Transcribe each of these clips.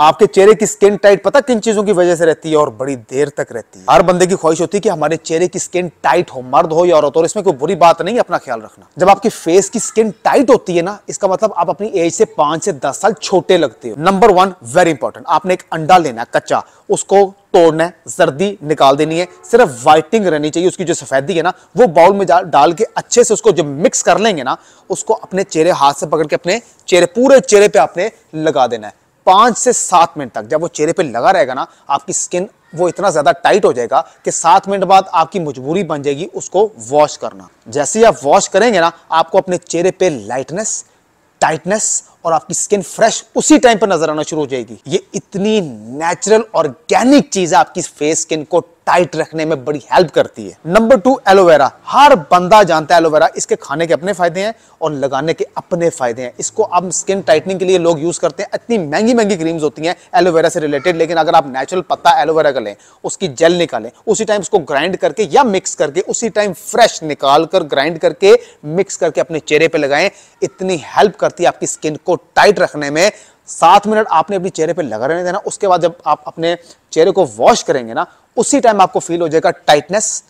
आपके चेहरे की स्किन टाइट पता किन चीजों की वजह से रहती है और बड़ी देर तक रहती है हर बंदे की ख्वाहिश होती है कि हमारे चेहरे की स्किन टाइट हो मर्द हो या औरत हो और इसमें कोई बुरी बात नहीं अपना ख्याल रखना जब आपकी फेस की स्किन टाइट होती है ना इसका मतलब आप अपनी एज से पांच से दस साल छोटे लगते हो नंबर वन वेरी इंपॉर्टेंट आपने एक अंडा लेना है कच्चा उसको तोड़ना है जर्दी निकाल देनी है सिर्फ वाइटिंग रहनी चाहिए उसकी जो सफेदी है ना वो बाउल में डाल के अच्छे से उसको जब मिक्स कर लेंगे ना उसको अपने चेहरे हाथ से पकड़ के अपने चेहरे पूरे चेहरे पे आपने लगा देना है पाँच से सात मिनट तक जब वो चेहरे पे लगा रहेगा ना आपकी स्किन वो इतना ज़्यादा टाइट हो जाएगा कि सात मिनट बाद आपकी मजबूरी बन जाएगी उसको वॉश करना जैसे ही आप वॉश करेंगे ना आपको अपने चेहरे पे लाइटनेस टाइटनेस और आपकी स्किन फ्रेश उसी टाइम पर नजर आना शुरू हो जाएगी ये इतनी नेचुरल ऑर्गेनिक चीज है आपकी फेस स्किन को टाइट रखने में बड़ी हेल्प करती है नंबर टू एलोवेरा हर बंदा जानता है एलोवेरा इसके खाने के अपने फायदे हैं और लगाने के अपने फायदे हैं इसको अब स्किन टाइटनिंग के लिए लोग यूज करते हैं इतनी महंगी महंगी क्रीम्स होती हैं एलोवेरा से रिलेटेड लेकिन अगर आप नेचुरल पत्ता एलोवेरा का लें उसकी जेल निकालें उसी टाइम उसको ग्राइंड करके या मिक्स करके उसी टाइम फ्रेश निकाल कर ग्राइंड करके मिक्स करके अपने चेहरे पर लगाएं इतनी हेल्प करती है आपकी स्किन को टाइट रखने में सात मिनट आपने अपने चेहरे पे लगा रहने देना उसके बाद जब आप अपने चेहरे को वॉश करेंगे ना उसी टाइम आपको फील हो जाएगा टाइटनेस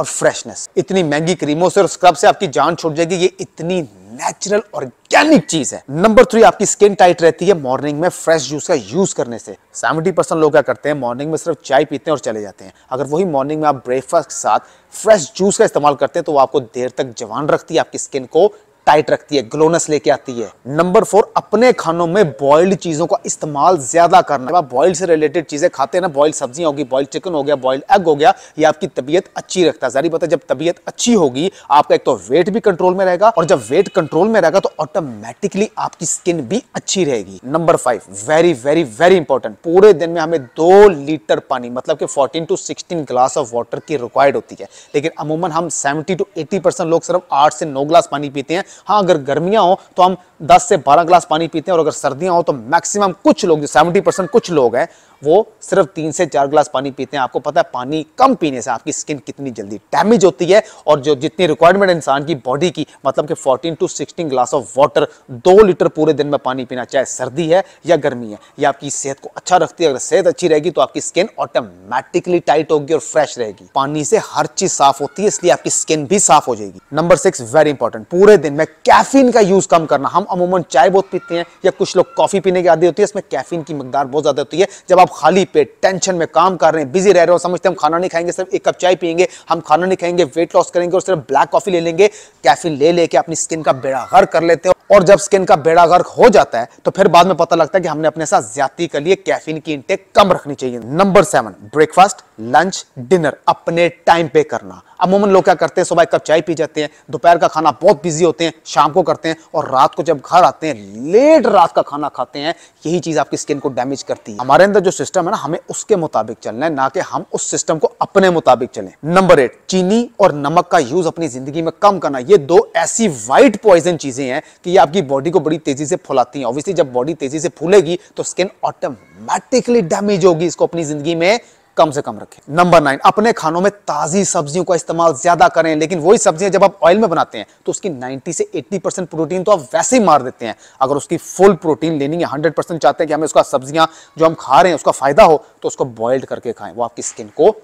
और फ्रेशनेस इतनी महंगी क्रीमों से और स्क्रब से आपकी जान छूट जाएगी ये इतनी नेचुरल ऑर्गेनिक चीज है नंबर थ्री आपकी स्किन टाइट रहती है मॉर्निंग में फ्रेश जूस का यूज करने से सेवेंटी परसेंट लोग क्या करते हैं मॉर्निंग में सिर्फ चाय पीते हैं और चले जाते हैं अगर वही मॉर्निंग में आप ब्रेकफास्ट के साथ फ्रेश जूस का इस्तेमाल करते हैं तो वो आपको देर तक जवान रखती है आपकी स्किन को टाइट रखती है ग्लोनस लेके आती है नंबर फोर अपने खानों में बॉइल्ड चीज़ों का इस्तेमाल ज़्यादा करना जब आप बॉइल्ड से रिलेटेड चीज़ें खाते हैं ना बॉइल्ड सब्जियां होगी बॉइल्ड चिकन हो गया बॉइल्ड एग हो गया ये आपकी तबीयत अच्छी रखता है जारी पता जब तबीयत अच्छी होगी आपका एक तो वेट भी कंट्रोल में रहेगा और जब वेट कंट्रोल में रहेगा तो ऑटोमेटिकली आपकी स्किन भी अच्छी रहेगी number five very very very important पूरे दिन में हमें दो लीटर पानी मतलब कि fourteen to sixteen glass of water की रिक्वायर्ड होती है लेकिन अमूमन हम सेवेंटी टू एटी परसेंट लोग सिर्फ आठ से नौ ग्लास पानी पीते हैं हाँ अगर गर्मियाँ हो तो हम दस से बारह ग्लास पानी पीते हैं और अगर सर्दियाँ हो तो मैक्सिमम कुछ लोग जो परसेंट कुछ लोग हैं वो सिर्फ तीन से चार ग्लास पानी पीते हैं आपको पता है पानी कम पीने से आपकी स्किन कितनी जल्दी डैमेज होती है और जो जितनी रिक्वायरमेंट इंसान की बॉडी की मतलब कि 14 टू 16 ग्लास ऑफ वाटर दो लीटर पूरे दिन में पानी पीना चाहे सर्दी है या गर्मी है या आपकी सेहत को अच्छा रखती है अगर सेहत अच्छी रहेगी तो आपकी स्किन ऑटोमेटिकली टाइट होगी और फ्रेश रहेगी पानी से हर चीज साफ होती है इसलिए आपकी स्किन भी साफ हो जाएगी नंबर सिक्स वेरी इंपॉर्टेंट पूरे दिन में कैफिन का यूज कम करना हम अमूमन चाय बहुत पीते हैं या कुछ लोग कॉफी पीने की आदि होती है इसमें कैफिन की मकदार बहुत ज्यादा होती है जब आप खाली पेट टेंशन में काम कर रहे हैं बिजी रह रहे हो समझते हम खाना नहीं खाएंगे सिर्फ एक कप चाय पियेंगे हम खाना नहीं खाएंगे वेट लॉस करेंगे और सिर्फ ब्लैक कॉफी ले लेंगे कैफिन ले लेके अपनी स्किन का बेड़ा गर्क कर लेते हो और जब स्किन का बेड़ा गर्क हो जाता है तो फिर बाद में पता लगता है कि हमने अपने साथ ज्यादा के लिए कैफिन की इंटेक कम रखनी चाहिए number seven breakfast lunch dinner अपने टाइम पे करना अमूमन लोग क्या करते हैं सुबह कब कप चाय पी जाते हैं दोपहर का खाना बहुत बिजी होते हैं शाम को करते हैं और रात को जब घर आते हैं लेट रात का खाना खाते हैं यही चीज़ आपकी स्किन को डैमेज करती है हमारे अंदर जो सिस्टम है ना हमें उसके मुताबिक चलना है ना कि हम उस सिस्टम को अपने मुताबिक चले नंबर एट चीनी और नमक का यूज़ अपनी ज़िंदगी में कम करना ये दो ऐसी वाइट पॉइजन चीज़ें हैं कि ये आपकी बॉडी को बड़ी तेज़ी से फुलाती है ऑब्वियसली जब बॉडी तेज़ी से फूलेगी तो स्किन ऑटोमेटिकली डैमेज होगी इसको अपनी ज़िंदगी में कम से कम रखें नंबर नाइन अपने खानों में ताज़ी सब्जियों का इस्तेमाल ज़्यादा करें लेकिन वही सब्जियां जब आप ऑयल में बनाते हैं तो उसकी 90 से 80 परसेंट प्रोटीन तो आप वैसे ही मार देते हैं अगर उसकी फुल प्रोटीन लेनी है 100 परसेंट चाहते हैं कि हमें उसका सब्जियां जो हम खा रहे हैं उसका फ़ायदा हो तो उसको बॉइल्ड करके खाएं वो आपकी स्किन को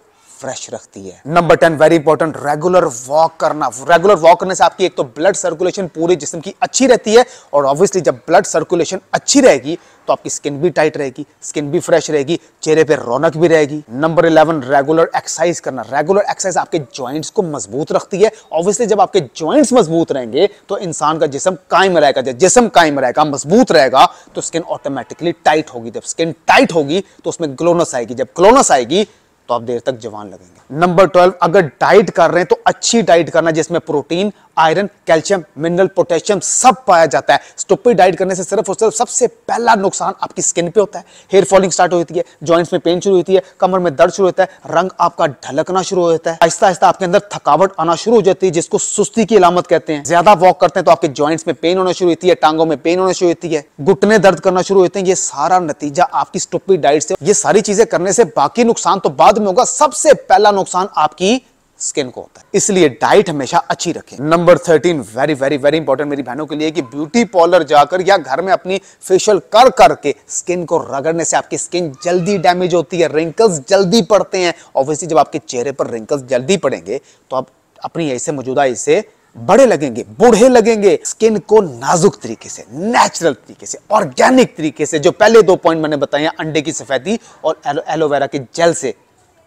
फ्रेश रखती है number ten very important regular walk करना रेगुलर वॉक करने से आपकी एक तो ब्लड सर्कुलेशन पूरे जिसम की अच्छी रहती है और ऑब्वियसली जब ब्लड सर्कुलेशन अच्छी रहेगी तो आपकी स्किन भी टाइट रहेगी स्किन भी फ्रेश रहेगी चेहरे पर रौनक भी रहेगी नंबर इलेवन रेगुलर एक्सरसाइज करना रेगुलर एक्सरसाइज आपके ज्वाइंट्स को मजबूत रखती है ऑब्वियसली जब आपके ज्वाइंट्स मजबूत रहेंगे तो इंसान का जिसम कायम रहेगा जब जिसम कायम रहेगा मजबूत रहेगा तो स्किन ऑटोमेटिकली टाइट होगी जब स्किन टाइट होगी तो उसमें ग्लोनस आएगी जब ग्लोनस आएगी तो आप देर तक जवान लगेंगे नंबर ट्वेल्व अगर डाइट कर रहे हैं तो अच्छी डाइट करना जिसमें protein iron calcium mineral potassium सब पाया जाता है स्टोपी डाइट करने से सिर्फ और सिर्फ सबसे पहला नुकसान आपकी स्किन पे होता है हेयर फॉलिंग स्टार्ट होती है जॉइंट्स में पेन शुरू होती है कमर में दर्द शुरू होता है रंग आपका ढलकना शुरू हो जाता है आहिस्ता आहिस्ता आपके अंदर थकावट आना शुरू हो जाती है जिसको सुस्ती की अलामत कहते हैं ज्यादा वॉक करते हैं तो आपके ज्वाइंट्स में पेन होना शुरू होती है टांगों में पेन होना शुरू होती है घुटने दर्द करना शुरू होते हैं ये सारा नतीजा आपकी स्टोपी डाइट से ये सारी चीजें करने से बाकी नुकसान तो बाद में होगा सबसे पहला नुकसान आपकी स्किन को होता है इसलिए डाइट हमेशा अच्छी रखें number thirteen very very very important मेरी बहनों के लिए कि ब्यूटी पार्लर जाकर या घर में अपनी फेशियल कर करके स्किन को रगड़ने से आपकी स्किन जल्दी डैमेज होती है रिंकल्स जल्दी पड़ते हैं ऑब्वियसली जब आपके चेहरे पर रिंकल्स जल्दी पड़ेंगे तो आप अपनी ऐसे मौजूदा ऐसे बड़े लगेंगे बूढ़े लगेंगे स्किन को नाजुक तरीके से नेचुरल तरीके से ऑर्गेनिक तरीके से जो पहले दो पॉइंट मैंने बताए अंडे की सफेदी और एलोवेरा के जेल से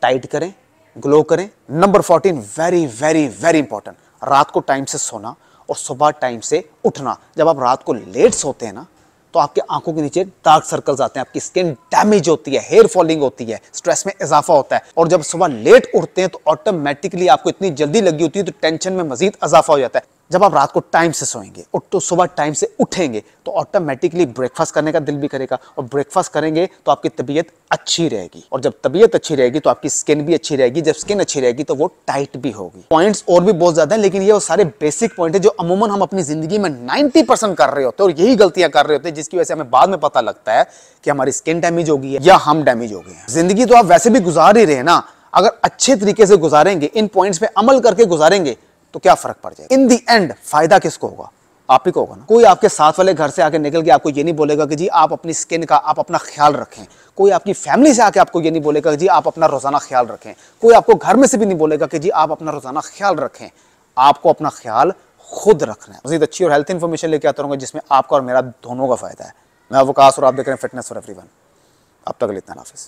टाइट करें ग्लो करें number fourteen very very very important रात को टाइम से सोना और सुबह टाइम से उठना जब आप रात को लेट सोते हैं ना तो आपके आंखों के नीचे डार्क सर्कल्स आते हैं आपकी स्किन डैमेज होती है हेयर फॉलिंग होती है स्ट्रेस में इजाफा होता है और जब सुबह लेट उठते हैं तो ऑटोमेटिकली आपको इतनी जल्दी लगी होती है तो टेंशन में मजीद इजाफा हो जाता है जब आप रात को टाइम से सोएंगे और तो सुबह टाइम से उठेंगे तो ऑटोमेटिकली ब्रेकफास्ट करने का दिल भी करेगा और ब्रेकफास्ट करेंगे तो आपकी तबीयत अच्छी रहेगी और जब तबीयत अच्छी रहेगी तो आपकी स्किन भी अच्छी रहेगी जब स्किन अच्छी रहेगी तो वो टाइट भी होगी पॉइंट्स और भी बहुत ज्यादा है लेकिन ये वो सारे बेसिक पॉइंट है जो अमूमन हम अपनी जिंदगी में नाइन्टी कर रहे होते हैं और यही गलतियां कर रहे होते हैं जिसकी वजह से हमें बाद में पता लगता है कि हमारी स्किन डैमेज होगी या हम डैमेज हो गए हैं जिंदगी तो आप वैसे भी गुजार ही रहे ना अगर अच्छे तरीके से गुजारेंगे इन पॉइंट्स पे अमल करके गुजारेंगे तो क्या फर्क पड़ जाएगा इन दी एंड फायदा किसको होगा आप ही को होगा ना कोई आपके साथ वाले घर से आके निकल के आपको ये नहीं बोलेगा कि जी आप अपनी स्किन का आप अपना ख्याल रखें कोई आपकी फैमिली से आके आपको ये नहीं बोलेगा कि जी आप अपना रोज़ाना ख्याल रखें कोई आपको घर में से भी नहीं बोलेगा कि जी आप अपना रोज़ाना ख्याल रखें आपको अपना ख्याल खुद रखना है मजीद अच्छी और हेल्थ इन्फॉर्मेशन लेके आता रहूँगा जिसमें आपका और मेरा दोनों का फ़ायदा है मैं अवकाश और आप देख रहे हैं फिटनेस फॉर एवरी वन अब तक हैं हाफिज़